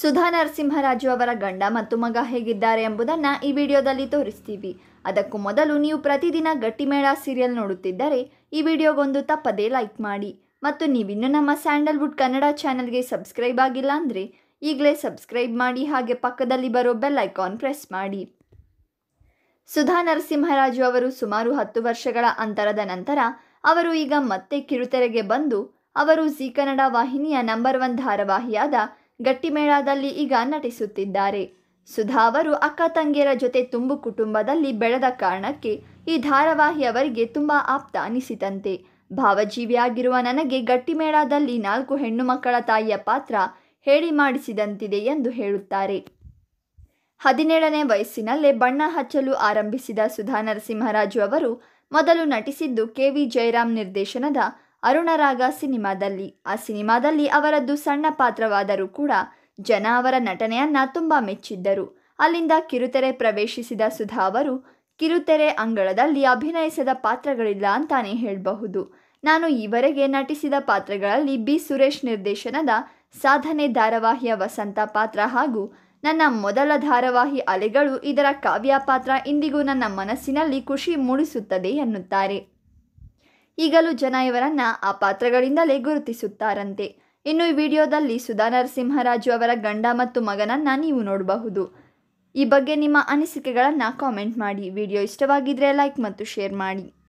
ಸುಧಾ ನರಸಿಂಹರಾಜು ಅವರ ಗಂಡ ಮತ್ತು ಮಗ ಹೇಗಿದ್ದಾರೆ ಎಂಬುದನ್ನು ಈ ವಿಡಿಯೋದಲ್ಲಿ ತೋರಿಸ್ತೀವಿ ಅದಕ್ಕೂ ಮೊದಲು ನೀವು ಪ್ರತಿದಿನ ಗಟ್ಟಿಮೇಳ ಸೀರಿಯಲ್ ನೋಡುತ್ತಿದ್ದರೆ ಈ ವಿಡಿಯೋಗೊಂದು ತಪ್ಪದೇ ಲೈಕ್ ಮಾಡಿ ಮತ್ತು ನೀವಿನ್ನೂ ನಮ್ಮ ಸ್ಯಾಂಡಲ್ವುಡ್ ಕನ್ನಡ ಚಾನಲ್ಗೆ ಸಬ್ಸ್ಕ್ರೈಬ್ ಆಗಿಲ್ಲ ಅಂದರೆ ಈಗಲೇ ಸಬ್ಸ್ಕ್ರೈಬ್ ಮಾಡಿ ಹಾಗೆ ಪಕ್ಕದಲ್ಲಿ ಬರೋ ಬೆಲ್ ಐಕಾನ್ ಪ್ರೆಸ್ ಮಾಡಿ ಸುಧಾ ನರಸಿಂಹರಾಜು ಅವರು ಸುಮಾರು ಹತ್ತು ವರ್ಷಗಳ ಅಂತರದ ನಂತರ ಅವರು ಈಗ ಮತ್ತೆ ಕಿರುತೆರೆಗೆ ಬಂದು ಅವರು ಜಿ ಕನ್ನಡ ವಾಹಿನಿಯ ನಂಬರ್ ಒನ್ ಧಾರಾವಾಹಿಯಾದ ಗಟ್ಟಿಮೇಳದಲ್ಲಿ ಈಗ ನಟಿಸುತ್ತಿದ್ದಾರೆ ಸುಧಾ ಅವರು ಅಕ್ಕ ತಂಗಿಯರ ಜೊತೆ ತುಂಬು ಕುಟುಂಬದಲ್ಲಿ ಬೆಳೆದ ಕಾರಣಕ್ಕೆ ಈ ಧಾರಾವಾಹಿ ಅವರಿಗೆ ತುಂಬ ಆಪ್ತ ಅನಿಸಿತಂತೆ ಭಾವಜೀವಿಯಾಗಿರುವ ನನಗೆ ಗಟ್ಟಿಮೇಳದಲ್ಲಿ ನಾಲ್ಕು ಹೆಣ್ಣು ಮಕ್ಕಳ ತಾಯಿಯ ಪಾತ್ರ ಹೇಳಿ ಮಾಡಿಸಿದಂತಿದೆ ಎಂದು ಹೇಳುತ್ತಾರೆ ಹದಿನೇಳನೇ ವಯಸ್ಸಿನಲ್ಲೇ ಬಣ್ಣ ಹಚ್ಚಲು ಆರಂಭಿಸಿದ ಸುಧಾ ನರಸಿಂಹರಾಜು ಅವರು ಮೊದಲು ನಟಿಸಿದ್ದು ಕೆ ವಿ ಜಯರಾಮ್ ನಿರ್ದೇಶನದ ಅರುಣರಾಗ ಸಿನಿಮಾದಲ್ಲಿ ಆ ಸಿನಿಮಾದಲ್ಲಿ ಅವರದ್ದು ಸಣ್ಣ ಪಾತ್ರವಾದರೂ ಕೂಡ ಜನ ಅವರ ನಟನೆಯನ್ನು ತುಂಬ ಮೆಚ್ಚಿದ್ದರು ಅಲ್ಲಿಂದ ಕಿರುತೆರೆ ಪ್ರವೇಶಿಸಿದ ಸುಧಾ ಅವರು ಕಿರುತೆರೆ ಅಂಗಳದಲ್ಲಿ ಅಭಿನಯಿಸದ ಪಾತ್ರಗಳಿಲ್ಲ ಅಂತಾನೆ ಹೇಳಬಹುದು ನಾನು ಈವರೆಗೆ ನಟಿಸಿದ ಪಾತ್ರಗಳಲ್ಲಿ ಬಿ ಸುರೇಶ್ ನಿರ್ದೇಶನದ ಸಾಧನೆ ಧಾರಾವಾಹಿಯ ವಸಂತ ಪಾತ್ರ ಹಾಗೂ ನನ್ನ ಮೊದಲ ಧಾರಾವಾಹಿ ಅಲೆಗಳು ಇದರ ಕಾವ್ಯ ಪಾತ್ರ ಇಂದಿಗೂ ನನ್ನ ಮನಸ್ಸಿನಲ್ಲಿ ಖುಷಿ ಮೂಡಿಸುತ್ತದೆ ಎನ್ನುತ್ತಾರೆ ಈಗಲೂ ಜನ ಇವರನ್ನ ಆ ಪಾತ್ರಗಳಿಂದಲೇ ಗುರುತಿಸುತ್ತಾರಂತೆ ಇನ್ನು ಈ ವಿಡಿಯೋದಲ್ಲಿ ಸುಧಾ ನರಸಿಂಹರಾಜು ಅವರ ಗಂಡ ಮತ್ತು ಮಗನನ್ನು ನೀವು ನೋಡಬಹುದು ಈ ಬಗ್ಗೆ ನಿಮ್ಮ ಅನಿಸಿಕೆಗಳನ್ನು ಕಾಮೆಂಟ್ ಮಾಡಿ ವಿಡಿಯೋ ಇಷ್ಟವಾಗಿದ್ದರೆ ಲೈಕ್ ಮತ್ತು ಶೇರ್ ಮಾಡಿ